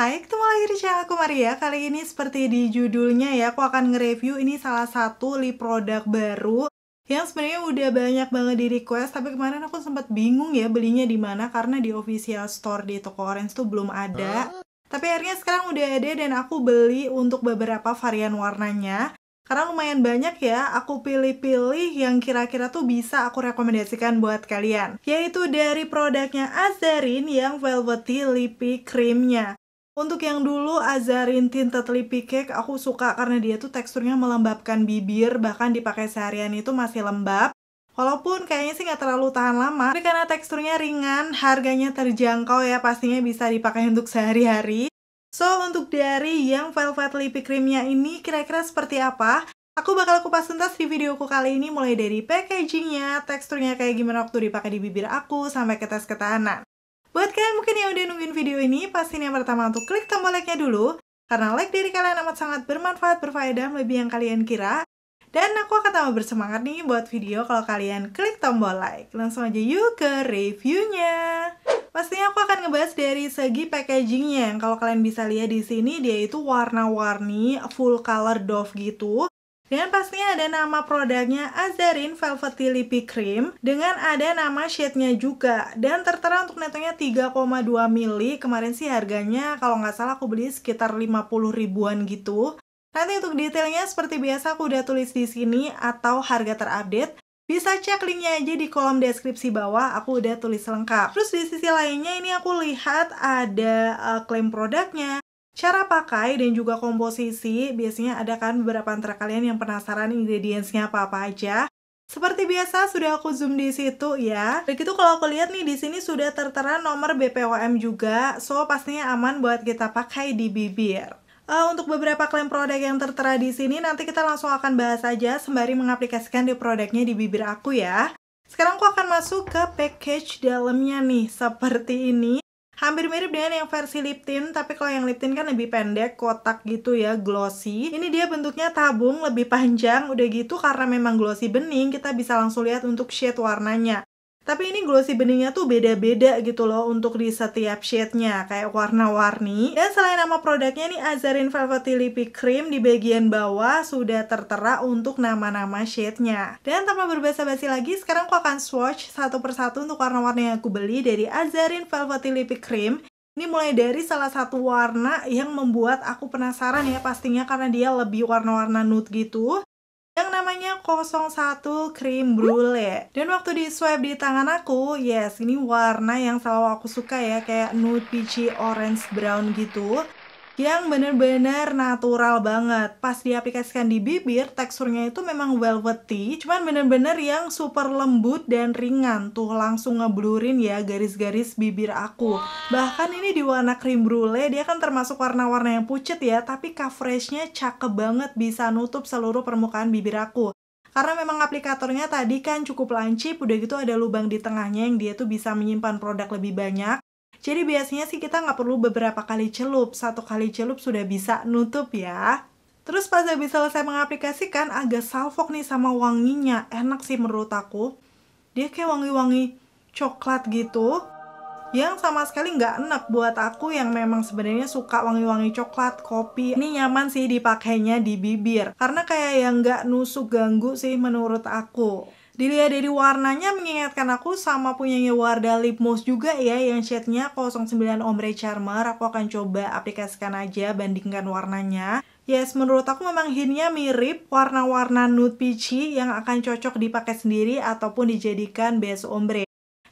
Hai, ketemu lagi di channel aku Maria. Kali ini seperti di judulnya ya, aku akan nge-review ini salah satu lip product baru yang sebenarnya udah banyak banget di request tapi kemarin aku sempat bingung ya belinya di mana karena di official store di toko orange tuh belum ada. Ah. Tapi akhirnya sekarang udah ada dan aku beli untuk beberapa varian warnanya. Karena lumayan banyak ya, aku pilih-pilih yang kira-kira tuh bisa aku rekomendasikan buat kalian. Yaitu dari produknya Azarin yang Velvety Lippy Creamnya. Untuk yang dulu Azarin Tinted Lippy Cake aku suka karena dia tuh teksturnya melembabkan bibir bahkan dipakai seharian itu masih lembab. Walaupun kayaknya sih nggak terlalu tahan lama, tapi karena teksturnya ringan, harganya terjangkau ya pastinya bisa dipakai untuk sehari-hari. So, untuk dari yang Velvet Lippy Creamnya ini kira-kira seperti apa? Aku bakal kupas tuntas di videoku kali ini mulai dari packagingnya, teksturnya kayak gimana waktu dipakai di bibir aku, sampai ke tes ketahanan. Buat kalian mungkin yang udah nungguin video ini, pastinya yang pertama untuk klik tombol like-nya dulu, karena like dari kalian amat sangat bermanfaat, berfaedah, lebih yang kalian kira. Dan aku akan tambah bersemangat nih buat video kalau kalian klik tombol like. Langsung aja yuk ke reviewnya. Pastinya aku akan ngebahas dari segi packagingnya yang kalau kalian bisa lihat di sini dia itu warna-warni full color Dove gitu. Dan pastinya ada nama produknya Azarin Velvety Lippy Cream dengan ada nama shade-nya juga. Dan tertera untuk netonya 3,2 mili. Kemarin sih harganya kalau nggak salah aku beli sekitar 50 ribuan gitu. Nanti untuk detailnya seperti biasa aku udah tulis di sini atau harga terupdate. Bisa cek linknya aja di kolom deskripsi bawah, aku udah tulis lengkap. Terus di sisi lainnya ini aku lihat ada uh, klaim produknya, Cara pakai dan juga komposisi, biasanya ada kan beberapa antara kalian yang penasaran ingredientsnya apa-apa aja. Seperti biasa sudah aku zoom di situ ya. Begitu kalau aku lihat nih di sini sudah tertera nomor BPOM juga, so pastinya aman buat kita pakai di bibir. Uh, untuk beberapa klaim produk yang tertera di sini nanti kita langsung akan bahas aja sembari mengaplikasikan di produknya di bibir aku ya. Sekarang aku akan masuk ke package dalamnya nih seperti ini hampir mirip dengan yang versi lip tint tapi kalau yang lip tint kan lebih pendek kotak gitu ya glossy ini dia bentuknya tabung lebih panjang udah gitu karena memang glossy bening kita bisa langsung lihat untuk shade warnanya tapi ini glossy beningnya tuh beda-beda gitu loh untuk di setiap shade-nya kayak warna-warni. Dan selain nama produknya nih Azarin Velvet Lippy Cream di bagian bawah sudah tertera untuk nama-nama shade-nya. Dan tanpa berbahasa basi lagi, sekarang aku akan swatch satu persatu untuk warna-warna yang aku beli dari Azarin Velvet Lippy Cream. Ini mulai dari salah satu warna yang membuat aku penasaran ya pastinya karena dia lebih warna-warna nude gitu. 01 cream brulee dan waktu di swipe di tangan aku yes ini warna yang selalu aku suka ya kayak nude peachy orange brown gitu yang bener-bener natural banget. Pas diaplikasikan di bibir, teksturnya itu memang velvety, cuman bener-bener yang super lembut dan ringan. Tuh langsung ngeblurin ya garis-garis bibir aku. Bahkan ini di warna cream brulee, dia kan termasuk warna-warna yang pucet ya, tapi coveragenya cakep banget, bisa nutup seluruh permukaan bibir aku. Karena memang aplikatornya tadi kan cukup lancip, udah gitu ada lubang di tengahnya yang dia tuh bisa menyimpan produk lebih banyak. Jadi biasanya sih kita nggak perlu beberapa kali celup, satu kali celup sudah bisa nutup ya. Terus pas habis selesai mengaplikasikan, agak salfok nih sama wanginya, enak sih menurut aku. Dia kayak wangi-wangi coklat gitu yang sama sekali nggak enak buat aku yang memang sebenarnya suka wangi-wangi coklat, kopi. Ini nyaman sih dipakainya di bibir karena kayak yang nggak nusuk ganggu sih menurut aku. Dilihat dari warnanya mengingatkan aku sama punya Wardah Lip Mousse juga ya yang shade-nya 09 Ombre Charmer. Aku akan coba aplikasikan aja bandingkan warnanya. Yes, menurut aku memang hintnya mirip warna-warna nude peachy yang akan cocok dipakai sendiri ataupun dijadikan base ombre.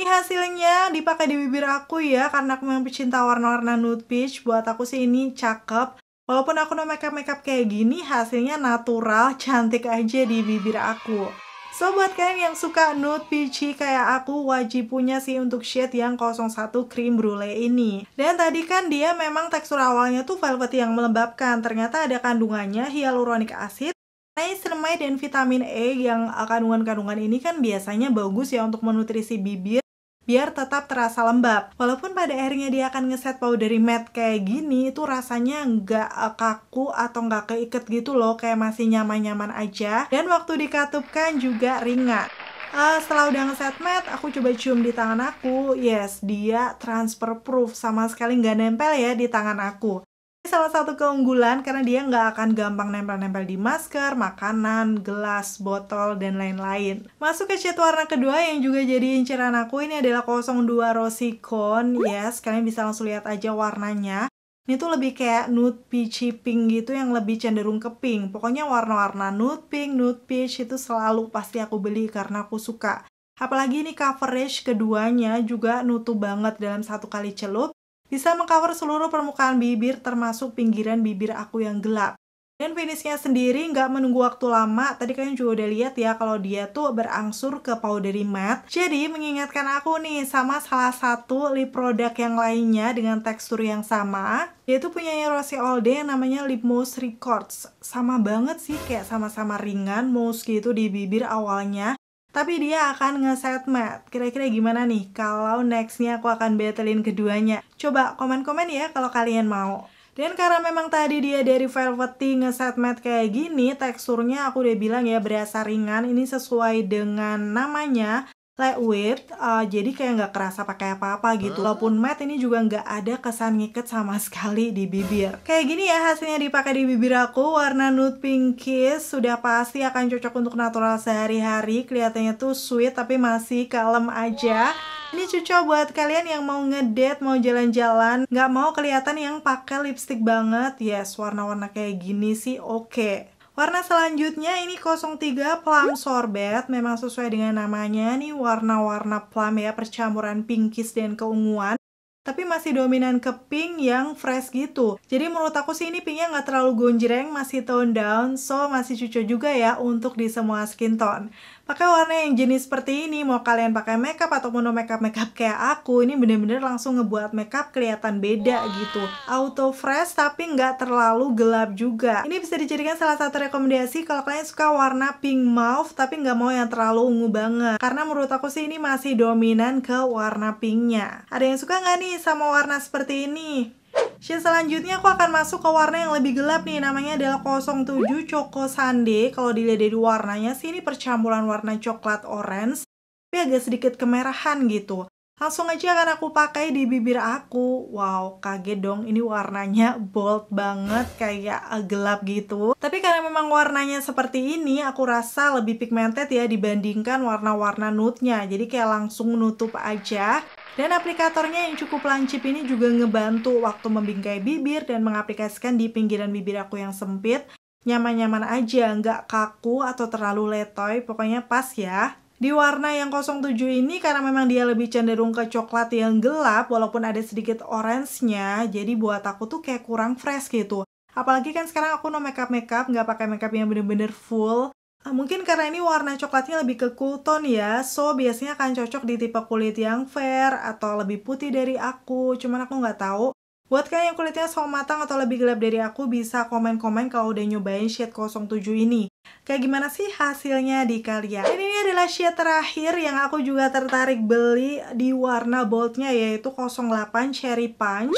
Ini hasilnya dipakai di bibir aku ya karena aku memang pecinta warna-warna nude peach. Buat aku sih ini cakep. Walaupun aku no makeup makeup kayak gini, hasilnya natural, cantik aja di bibir aku. So buat kalian yang suka nude peachy kayak aku wajib punya sih untuk shade yang 01 cream brulee ini. Dan tadi kan dia memang tekstur awalnya tuh velvet yang melembabkan. Ternyata ada kandungannya hyaluronic acid Niacinamide dan vitamin E yang eh, kandungan-kandungan ini kan biasanya bagus ya untuk menutrisi bibir biar tetap terasa lembab. Walaupun pada akhirnya dia akan ngeset powdery matte kayak gini, itu rasanya nggak eh, kaku atau nggak keiket gitu loh, kayak masih nyaman-nyaman aja. Dan waktu dikatupkan juga ringan. Uh, setelah udah ngeset matte, aku coba cium di tangan aku. Yes, dia transfer proof sama sekali nggak nempel ya di tangan aku salah satu keunggulan karena dia nggak akan gampang nempel-nempel di masker, makanan, gelas, botol, dan lain-lain. Masuk ke cat warna kedua yang juga jadi inceran aku ini adalah 02 Rosicon. Yes, kalian bisa langsung lihat aja warnanya. Ini tuh lebih kayak nude peachy pink gitu yang lebih cenderung ke pink. Pokoknya warna-warna nude pink, nude peach itu selalu pasti aku beli karena aku suka. Apalagi ini coverage keduanya juga nutup banget dalam satu kali celup. Bisa mengcover seluruh permukaan bibir termasuk pinggiran bibir aku yang gelap. Dan finishnya sendiri nggak menunggu waktu lama. Tadi kalian juga udah lihat ya kalau dia tuh berangsur ke powdery matte. Jadi mengingatkan aku nih sama salah satu lip product yang lainnya dengan tekstur yang sama. Yaitu punya Rossi All Day yang namanya Lip Mousse Records. Sama banget sih kayak sama-sama ringan mousse gitu di bibir awalnya. Tapi dia akan ngeset mat. Kira-kira gimana nih kalau nextnya aku akan battlein keduanya? Coba komen-komen ya kalau kalian mau. Dan karena memang tadi dia dari velvety ngeset mat kayak gini, teksturnya aku udah bilang ya berasa ringan. Ini sesuai dengan namanya lightweight uh, jadi kayak nggak kerasa pakai apa-apa gitu walaupun matte ini juga nggak ada kesan ngiket sama sekali di bibir kayak gini ya hasilnya dipakai di bibir aku warna nude pinkish sudah pasti akan cocok untuk natural sehari-hari kelihatannya tuh sweet tapi masih kalem aja ini cocok buat kalian yang mau ngedate, mau jalan-jalan, nggak mau kelihatan yang pakai lipstick banget. Yes, warna-warna kayak gini sih oke. Okay. Warna selanjutnya ini 03 plum sorbet, memang sesuai dengan namanya nih warna-warna plum ya, percampuran pinkish dan keunguan tapi masih dominan ke pink yang fresh gitu. Jadi menurut aku sih ini pinknya nggak terlalu gonjreng, masih tone down, so masih cocok juga ya untuk di semua skin tone. Pakai warna yang jenis seperti ini, mau kalian pakai makeup atau no makeup makeup kayak aku, ini bener-bener langsung ngebuat makeup kelihatan beda gitu. Auto fresh tapi nggak terlalu gelap juga. Ini bisa dijadikan salah satu rekomendasi kalau kalian suka warna pink mauve tapi nggak mau yang terlalu ungu banget. Karena menurut aku sih ini masih dominan ke warna pinknya. Ada yang suka nggak nih nih sama warna seperti ini. Shade selanjutnya aku akan masuk ke warna yang lebih gelap nih Namanya adalah 07 Choco Sunday Kalau dilihat dari warnanya sih ini percampuran warna coklat orange Tapi agak sedikit kemerahan gitu Langsung aja akan aku pakai di bibir aku. Wow, kaget dong. Ini warnanya bold banget, kayak gelap gitu. Tapi karena memang warnanya seperti ini, aku rasa lebih pigmented ya dibandingkan warna-warna nude-nya. Jadi kayak langsung nutup aja. Dan aplikatornya yang cukup lancip ini juga ngebantu waktu membingkai bibir dan mengaplikasikan di pinggiran bibir aku yang sempit. Nyaman-nyaman aja, nggak kaku atau terlalu letoy, pokoknya pas ya. Di warna yang 07 ini karena memang dia lebih cenderung ke coklat yang gelap walaupun ada sedikit orange-nya, jadi buat aku tuh kayak kurang fresh gitu. Apalagi kan sekarang aku no makeup makeup, nggak pakai makeup yang bener-bener full. Ah, mungkin karena ini warna coklatnya lebih ke cool tone ya, so biasanya akan cocok di tipe kulit yang fair atau lebih putih dari aku, cuman aku nggak tahu. Buat kalian yang kulitnya sawo matang atau lebih gelap dari aku, bisa komen-komen kalau udah nyobain shade 07 ini kayak gimana sih hasilnya di kalian dan ini adalah shade terakhir yang aku juga tertarik beli di warna boldnya yaitu 08 cherry punch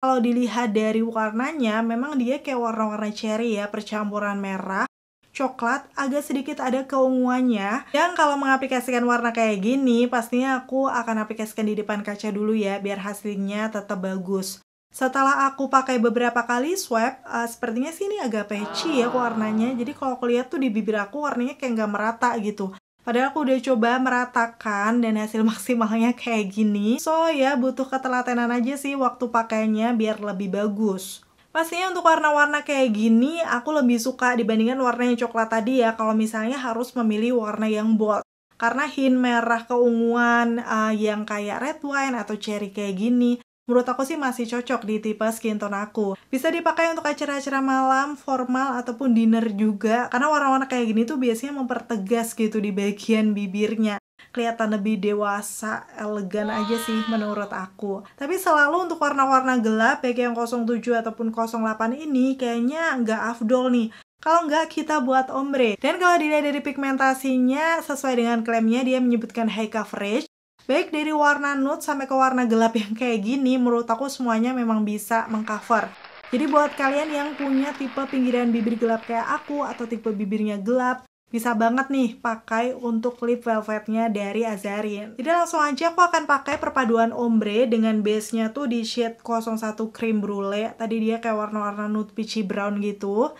kalau dilihat dari warnanya memang dia kayak warna-warna cherry ya percampuran merah coklat agak sedikit ada keunguannya Yang kalau mengaplikasikan warna kayak gini pastinya aku akan aplikasikan di depan kaca dulu ya biar hasilnya tetap bagus setelah aku pakai beberapa kali swab, uh, sepertinya sih ini agak peci ya warnanya. Jadi kalau aku lihat tuh di bibir aku warnanya kayak nggak merata gitu. Padahal aku udah coba meratakan dan hasil maksimalnya kayak gini. So ya butuh ketelatenan aja sih waktu pakainya biar lebih bagus. Pastinya untuk warna-warna kayak gini aku lebih suka dibandingkan warna yang coklat tadi ya kalau misalnya harus memilih warna yang bold. Karena hint merah keunguan uh, yang kayak red wine atau cherry kayak gini menurut aku sih masih cocok di tipe skin tone aku. Bisa dipakai untuk acara-acara malam, formal, ataupun dinner juga. Karena warna-warna kayak gini tuh biasanya mempertegas gitu di bagian bibirnya kelihatan lebih dewasa, elegan aja sih menurut aku. Tapi selalu untuk warna-warna gelap, baik yang 07 ataupun 08 ini kayaknya nggak afdol nih. Kalau nggak, kita buat ombre. Dan kalau dilihat dari pigmentasinya, sesuai dengan klaimnya, dia menyebutkan high coverage baik dari warna nude sampai ke warna gelap yang kayak gini menurut aku semuanya memang bisa mengcover jadi buat kalian yang punya tipe pinggiran bibir gelap kayak aku atau tipe bibirnya gelap bisa banget nih pakai untuk lip velvetnya dari Azarin. Jadi langsung aja aku akan pakai perpaduan ombre dengan base-nya tuh di shade 01 cream brulee. Tadi dia kayak warna-warna nude peachy brown gitu.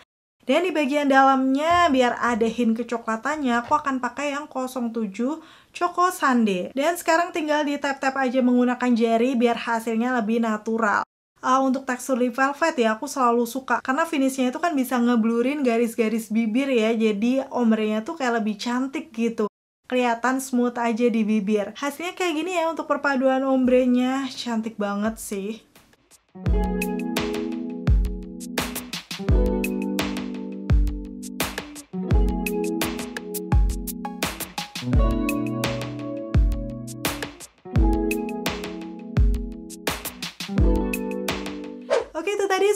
Dan di bagian dalamnya biar ada hint kecoklatannya, aku akan pakai yang 07 Choco Sande. Dan sekarang tinggal di tap-tap aja menggunakan jari biar hasilnya lebih natural. Uh, untuk tekstur lip velvet ya aku selalu suka karena finishnya itu kan bisa ngeblurin garis-garis bibir ya jadi ombrenya tuh kayak lebih cantik gitu kelihatan smooth aja di bibir hasilnya kayak gini ya untuk perpaduan ombrenya cantik banget sih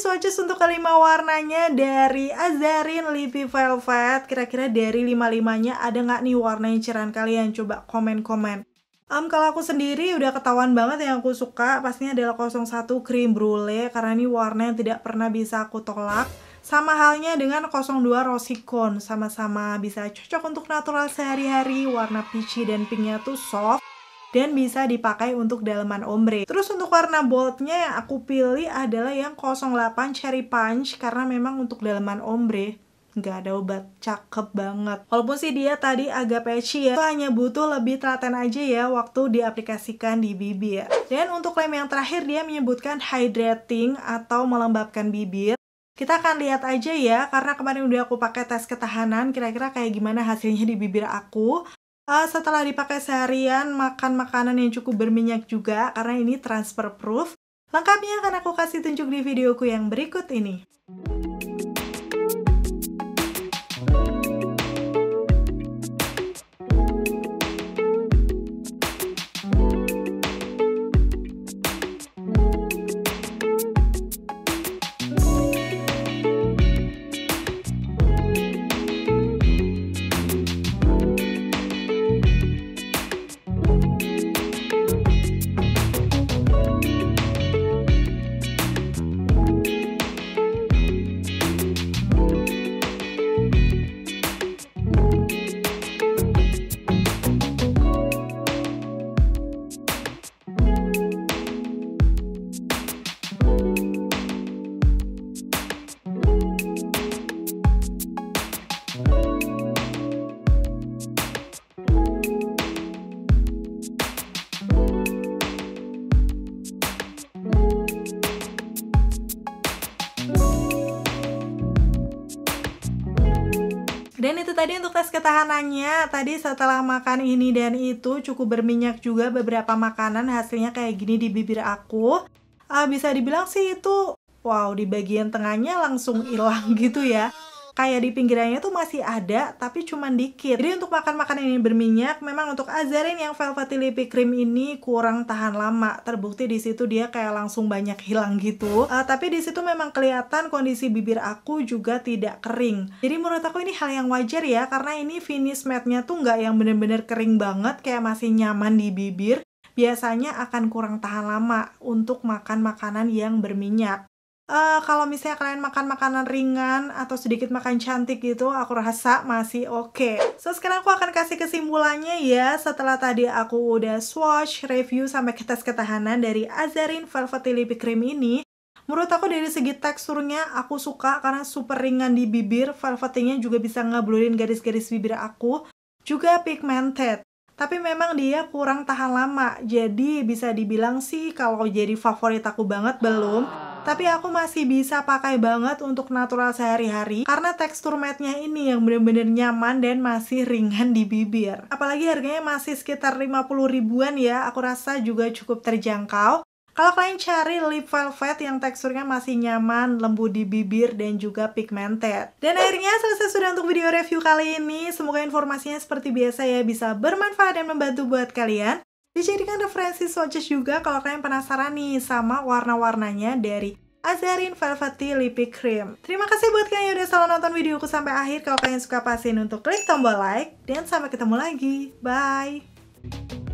swatches untuk kelima warnanya dari Azarin lipi Velvet. Kira-kira dari lima-limanya ada nggak nih warna yang inceran kalian? Coba komen-komen. Um, kalau aku sendiri udah ketahuan banget yang aku suka pastinya adalah 01 cream brulee karena ini warna yang tidak pernah bisa aku tolak. Sama halnya dengan 02 Rosicon, sama-sama bisa cocok untuk natural sehari-hari, warna peachy dan pinknya tuh soft dan bisa dipakai untuk daleman ombre. Terus untuk warna boldnya yang aku pilih adalah yang 08 Cherry Punch karena memang untuk daleman ombre nggak ada obat cakep banget walaupun sih dia tadi agak patchy ya itu hanya butuh lebih telaten aja ya waktu diaplikasikan di bibir ya. dan untuk lem yang terakhir dia menyebutkan hydrating atau melembabkan bibir kita akan lihat aja ya, karena kemarin udah aku pakai tes ketahanan, kira-kira kayak gimana hasilnya di bibir aku. Uh, setelah dipakai seharian, makan makanan yang cukup berminyak juga karena ini transfer proof. Lengkapnya akan aku kasih tunjuk di videoku yang berikut ini. ketahanannya tadi setelah makan ini dan itu cukup berminyak juga beberapa makanan hasilnya kayak gini di bibir aku uh, bisa dibilang sih itu wow di bagian tengahnya langsung hilang gitu ya kayak di pinggirannya tuh masih ada tapi cuman dikit. Jadi untuk makan makan ini berminyak, memang untuk Azarin yang Velvet Lippy Cream ini kurang tahan lama. Terbukti di situ dia kayak langsung banyak hilang gitu. Uh, tapi di situ memang kelihatan kondisi bibir aku juga tidak kering. Jadi menurut aku ini hal yang wajar ya karena ini finish matte-nya tuh nggak yang bener-bener kering banget kayak masih nyaman di bibir biasanya akan kurang tahan lama untuk makan makanan yang berminyak. Uh, kalau misalnya kalian makan makanan ringan atau sedikit makan cantik gitu, aku rasa masih oke. So, sekarang aku akan kasih kesimpulannya ya, setelah tadi aku udah swatch, review, sampai ke tes ketahanan dari Azarin Velvety Lip Cream ini, menurut aku dari segi teksturnya aku suka karena super ringan di bibir, velvetnya juga bisa ngeblurin garis-garis bibir aku, juga pigmented. Tapi memang dia kurang tahan lama, jadi bisa dibilang sih kalau jadi favorit aku banget belum. Tapi aku masih bisa pakai banget untuk natural sehari-hari karena tekstur matte-nya ini yang bener-bener nyaman dan masih ringan di bibir. Apalagi harganya masih sekitar 50 ribuan ya, aku rasa juga cukup terjangkau. Kalau kalian cari lip velvet yang teksturnya masih nyaman, lembut di bibir, dan juga pigmented. Dan akhirnya selesai sudah untuk video review kali ini. Semoga informasinya seperti biasa ya bisa bermanfaat dan membantu buat kalian. Dijadikan referensi swatches juga kalau kalian penasaran nih sama warna-warnanya dari Azarin Velvety Lippy Cream. Terima kasih buat kalian yang udah selalu nonton videoku sampai akhir. Kalau kalian suka, pastiin untuk klik tombol like. Dan sampai ketemu lagi. Bye!